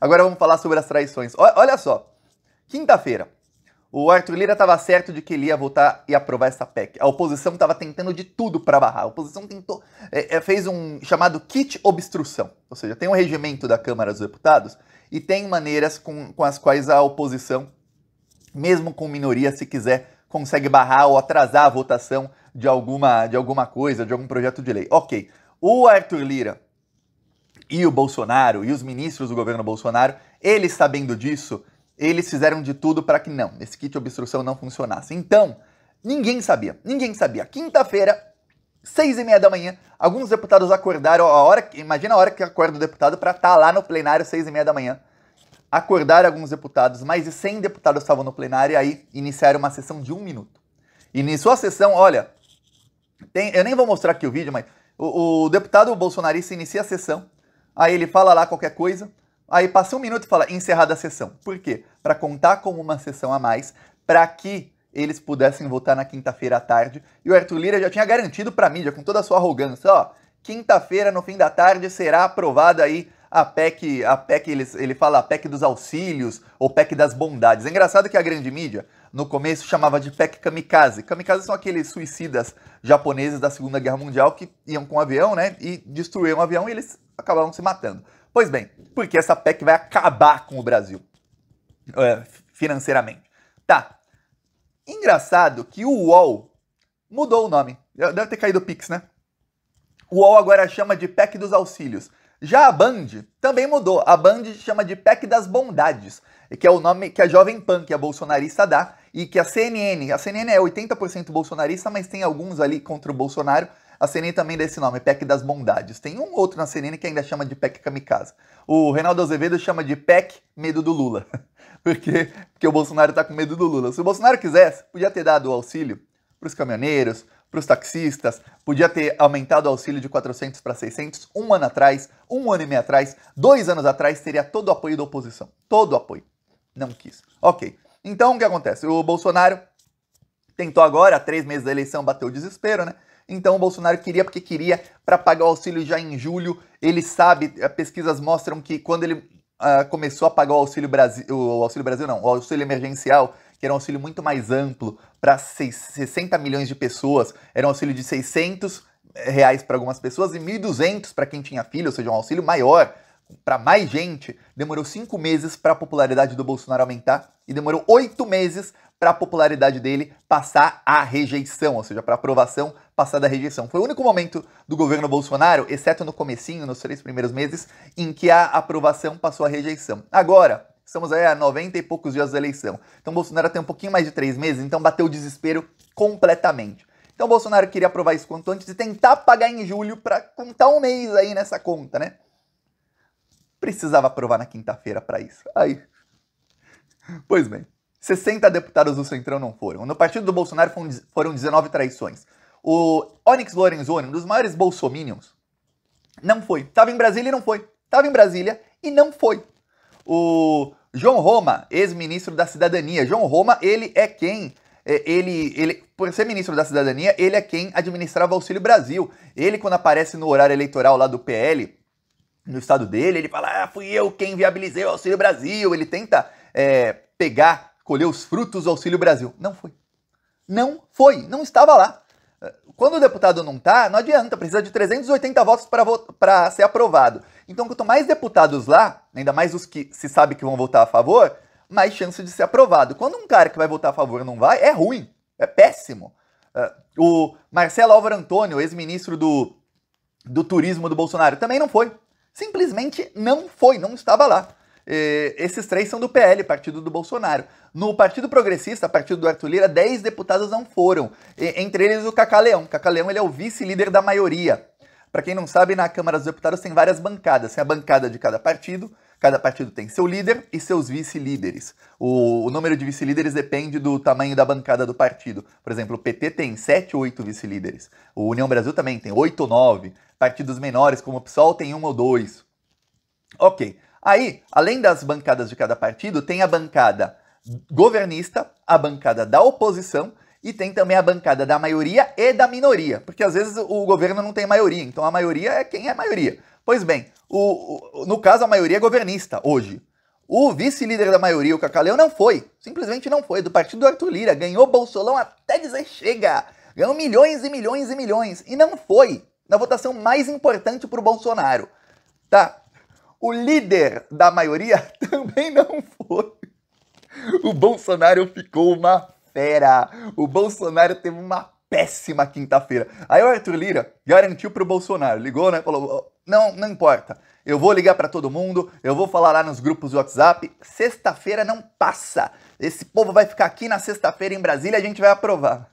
Agora vamos falar sobre as traições. O, olha só, quinta-feira, o Arthur Lira estava certo de que ele ia votar e aprovar essa PEC. A oposição estava tentando de tudo para barrar. A oposição tentou, é, é, fez um chamado kit obstrução. Ou seja, tem um regimento da Câmara dos Deputados e tem maneiras com, com as quais a oposição, mesmo com minoria, se quiser, consegue barrar ou atrasar a votação de alguma, de alguma coisa, de algum projeto de lei. Ok. O Arthur Lira e o Bolsonaro e os ministros do governo Bolsonaro, eles sabendo disso, eles fizeram de tudo para que não, esse kit obstrução não funcionasse. Então, ninguém sabia, ninguém sabia. Quinta-feira, seis e meia da manhã, alguns deputados acordaram, a hora, imagina a hora que acorda o deputado para estar tá lá no plenário seis e meia da manhã. Acordaram alguns deputados, mais de 100 deputados estavam no plenário e aí iniciaram uma sessão de um minuto. Iniciou a sessão, olha, tem, eu nem vou mostrar aqui o vídeo, mas o, o deputado bolsonarista inicia a sessão, aí ele fala lá qualquer coisa, aí passa um minuto e fala encerrada a sessão. Por quê? Para contar como uma sessão a mais, para que eles pudessem votar na quinta-feira à tarde. E o Arthur Lira já tinha garantido para a mídia, com toda a sua arrogância, ó, quinta-feira no fim da tarde será aprovada aí a PEC, a PEC ele, ele fala a PEC dos auxílios ou PEC das bondades. É engraçado que a grande mídia, no começo, chamava de PEC kamikaze. Kamikaze são aqueles suicidas japoneses da Segunda Guerra Mundial que iam com um avião, né, e destruíam um avião e eles acabaram se matando. Pois bem, porque essa PEC vai acabar com o Brasil é, financeiramente. Tá. Engraçado que o UOL mudou o nome. Deve ter caído o Pix, né? O UOL agora chama de PEC dos auxílios. Já a Band também mudou. A Band chama de PEC das bondades, que é o nome que a Jovem Pan, que a é bolsonarista, dá, e que a CNN, a CNN é 80% bolsonarista, mas tem alguns ali contra o Bolsonaro, a CNN também dá esse nome, PEC das Bondades. Tem um outro na CNN que ainda chama de PEC Kamikaze. O Reinaldo Azevedo chama de PEC Medo do Lula. Por quê? Porque o Bolsonaro está com medo do Lula. Se o Bolsonaro quisesse, podia ter dado o auxílio para os caminhoneiros, para os taxistas, podia ter aumentado o auxílio de 400 para 600 um ano atrás, um ano e meio atrás, dois anos atrás, teria todo o apoio da oposição. Todo o apoio. Não quis. Ok. Então, o que acontece? O Bolsonaro tentou agora, há três meses da eleição, bateu o desespero, né? Então o Bolsonaro queria porque queria para pagar o auxílio já em julho. Ele sabe, eh, pesquisas mostram que quando ele uh, começou a pagar o auxílio Brasil, o auxílio Brasil não, o auxílio emergencial, que era um auxílio muito mais amplo para 60 milhões de pessoas, era um auxílio de 600 eh, reais para algumas pessoas e 1.200 para quem tinha filho, ou seja, um auxílio maior para mais gente, demorou cinco meses para a popularidade do Bolsonaro aumentar e demorou oito meses para a popularidade dele passar à rejeição, ou seja, para aprovação passar da rejeição. Foi o único momento do governo Bolsonaro, exceto no comecinho, nos três primeiros meses, em que a aprovação passou à rejeição. Agora, estamos aí a 90 e poucos dias da eleição. Então Bolsonaro tem um pouquinho mais de três meses, então bateu o desespero completamente. Então Bolsonaro queria aprovar isso quanto antes e tentar pagar em julho para contar um mês aí nessa conta, né? Precisava aprovar na quinta-feira para isso. Aí. Pois bem. 60 deputados do Centrão não foram. No partido do Bolsonaro foram 19 traições. O Onyx Lorenzoni, um dos maiores bolsominions, não foi. Tava em Brasília e não foi. Tava em Brasília e não foi. O João Roma, ex-ministro da Cidadania. João Roma, ele é quem é, ele, ele, por ser ministro da Cidadania, ele é quem administrava o Auxílio Brasil. Ele, quando aparece no horário eleitoral lá do PL, no estado dele, ele fala: ah, fui eu quem viabilizei o Auxílio Brasil. Ele tenta é, pegar colher os frutos do Auxílio Brasil. Não foi. Não foi. Não estava lá. Eh, quando o deputado não está, não adianta, precisa de 380 votos para vo ser aprovado. Então, quanto mais deputados lá, ainda mais os que se sabe que vão votar a favor, mais chance de ser aprovado. Quando um cara que vai votar a favor não vai, é ruim, é péssimo. Eh, o Marcelo Álvaro Antônio, ex-ministro do, do Turismo do Bolsonaro, também não foi. Simplesmente não foi, não estava lá. Eh, esses três são do PL, partido do Bolsonaro. No Partido Progressista, partido do Arthur Lira, 10 deputados não foram, entre eles o Cacaleão. Cacaleão ele é o vice-líder da maioria. Para quem não sabe, na Câmara dos Deputados tem várias bancadas, tem a bancada de cada partido, cada partido tem seu líder e seus vice-líderes. O, o, número de vice-líderes depende do tamanho da bancada do partido. Por exemplo, o PT tem 7 ou 8 vice-líderes, o União Brasil também tem 8 ou 9, partidos menores como o PSOL tem um ou dois. Ok, Aí, além das bancadas de cada partido, tem a bancada governista, a bancada da oposição e tem também a bancada da maioria e da minoria, porque às vezes o governo não tem maioria, então a maioria é quem é maioria. Pois bem, o, o, no caso a maioria é governista hoje. O vice-líder da maioria, o Cacaleu, não foi. Simplesmente não foi. É do partido do Arthur Lira. Ganhou Bolsolão até dizer chega. Ganhou milhões e milhões e milhões. E não foi. Na votação mais importante para o Bolsonaro. Tá? O líder da maioria também não foi. O Bolsonaro ficou uma fera. O Bolsonaro teve uma péssima quinta-feira. Aí o Arthur Lira garantiu pro Bolsonaro, ligou, né? Falou: "Não, não importa. Eu vou ligar para todo mundo, eu vou falar lá nos grupos do WhatsApp. Sexta-feira não passa. Esse povo vai ficar aqui na sexta-feira em Brasília, a gente vai aprovar."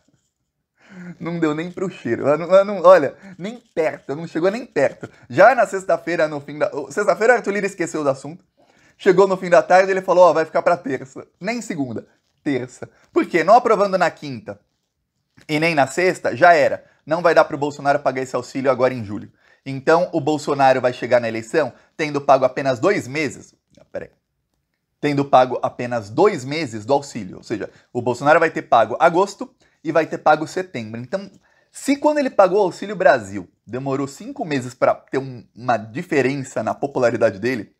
Não deu nem pro cheiro. não, não, olha, nem perto, não chegou nem perto. Já na sexta-feira, no fim da. Sexta-feira, o Arthur Lira esqueceu do assunto. Chegou no fim da tarde, ele falou: Ó, oh, vai ficar pra terça. Nem segunda, terça. Por quê? Não aprovando na quinta e nem na sexta, já era. Não vai dar pro Bolsonaro pagar esse auxílio agora em julho. Então, o Bolsonaro vai chegar na eleição tendo pago apenas dois meses. Ah, peraí tendo pago apenas dois meses do auxílio. Ou seja, o Bolsonaro vai ter pago agosto e vai ter pago setembro. Então, se quando ele pagou o Auxílio Brasil demorou cinco meses para ter um, uma diferença na popularidade dele,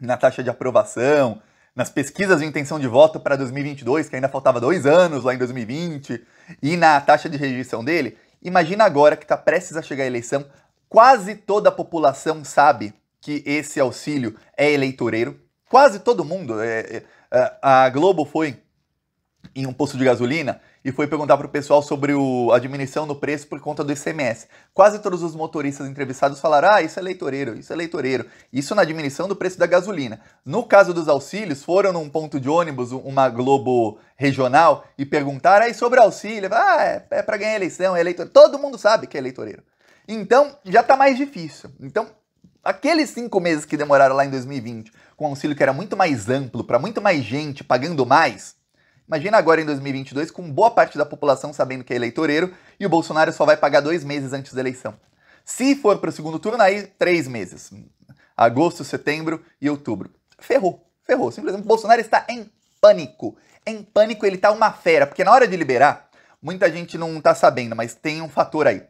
na taxa de aprovação, nas pesquisas de intenção de voto para 2022, que ainda faltava dois anos lá em 2020, e na taxa de rejeição dele, imagina agora que está prestes a chegar a eleição, quase toda a população sabe que esse auxílio é eleitoreiro, quase todo mundo. É, é, a Globo foi em um posto de gasolina e foi perguntar para o pessoal sobre o, a diminuição no preço por conta do ICMS. Quase todos os motoristas entrevistados falaram: ah, isso é leitoreiro, isso é leitoreiro. Isso na diminuição do preço da gasolina. No caso dos auxílios, foram num ponto de ônibus, uma Globo regional, e perguntaram aí ah, sobre auxílio. Ah, é, é para ganhar eleição, é eleitoreiro. Todo mundo sabe que é leitoreiro. Então, já está mais difícil. Então, aqueles cinco meses que demoraram lá em 2020, com um auxílio que era muito mais amplo, para muito mais gente, pagando mais, Imagina agora em 2022, com boa parte da população sabendo que é eleitoreiro e o Bolsonaro só vai pagar dois meses antes da eleição. Se for para o segundo turno, aí três meses: agosto, setembro e outubro. Ferrou, ferrou. Simplesmente o Bolsonaro está em pânico. Em pânico, ele está uma fera, porque na hora de liberar, muita gente não está sabendo, mas tem um fator aí.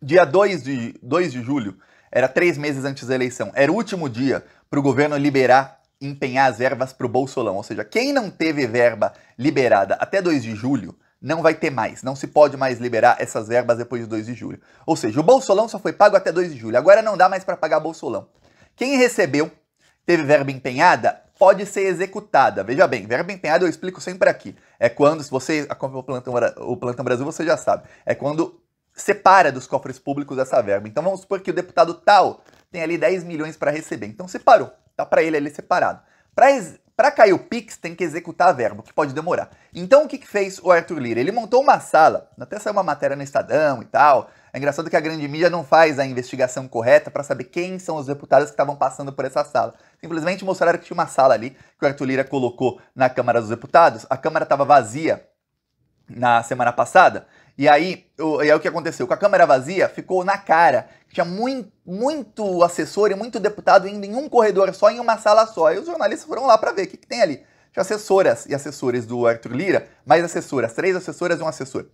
Dia 2 de, 2 de julho, era três meses antes da eleição, era o último dia para o governo liberar empenhar as verbas para o Bolsolão. Ou seja, quem não teve verba liberada até 2 de julho não vai ter mais. Não se pode mais liberar essas verbas depois de 2 de julho. Ou seja, o Bolsolão só foi pago até 2 de julho. Agora não dá mais para pagar Bolsolão. Quem recebeu, teve verba empenhada, pode ser executada. Veja bem, verba empenhada eu explico sempre aqui. É quando, se você acompanha o Plantão, o Plantão Brasil, você já sabe. É quando separa dos cofres públicos essa verba. Então vamos supor que o deputado tal tem ali 10 milhões para receber. Então separou. Tá então, para ele ali separado. Para cair o Pix, tem que executar verbo, que pode demorar. Então, o que, que fez o Arthur Lira? Ele montou uma sala, até saiu uma matéria no Estadão e tal. É engraçado que a grande mídia não faz a investigação correta para saber quem são os deputados que estavam passando por essa sala. Simplesmente mostraram que tinha uma sala ali que o Arthur Lira colocou na Câmara dos Deputados. A Câmara estava vazia na semana passada e aí, o, e aí o que aconteceu? Com a Câmara vazia, ficou na cara. Tinha muito, muito assessor e muito deputado indo em um corredor só, em uma sala só. E os jornalistas foram lá para ver o que, que tem ali. Tinha assessoras e assessores do Arthur Lira, mais assessoras, três assessoras e um assessor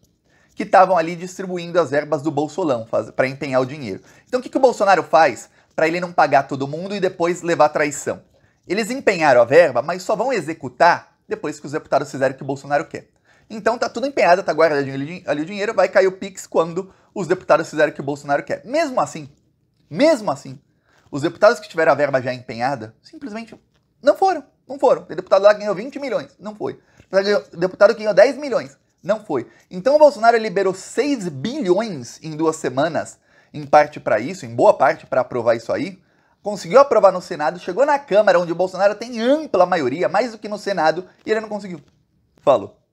que estavam ali distribuindo as verbas do Bolsolão para empenhar o dinheiro. Então o que, que o Bolsonaro faz para ele não pagar todo mundo e depois levar traição? Eles empenharam a verba, mas só vão executar depois que os deputados fizerem o que o Bolsonaro quer. Então tá tudo empenhado, tá guardadinho ali, o dinheiro, vai cair o Pix quando os deputados fizerem o que o Bolsonaro quer. Mesmo assim, mesmo assim, os deputados que tiveram a verba já empenhada, simplesmente não foram, não foram. Tem deputado lá que ganhou 20 milhões, não foi. Deputado que ganhou 10 milhões, não foi. Então o Bolsonaro liberou 6 bilhões em duas semanas, em parte para isso, em boa parte para aprovar isso aí. Conseguiu aprovar no Senado, chegou na Câmara, onde o Bolsonaro tem ampla maioria, mais do que no Senado, e ele não conseguiu. Falou.